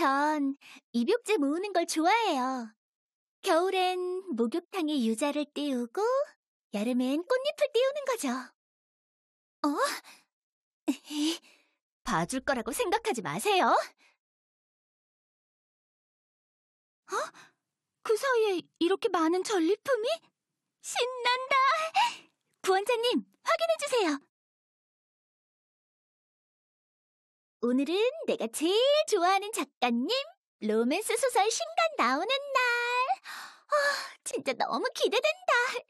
전 입욕제 모으는 걸 좋아해요. 겨울엔 목욕탕에 유자를 띄우고 여름엔 꽃잎을 띄우는 거죠. 어? 봐줄 거라고 생각하지 마세요. 어? 그 사이에 이렇게 많은 전리품이? 신난다! 구원자님, 확인해주세요. 오늘은 내가 제일 좋아하는 작가님 로맨스 소설 신간 나오는 날. 아, 진짜 너무 기대된다.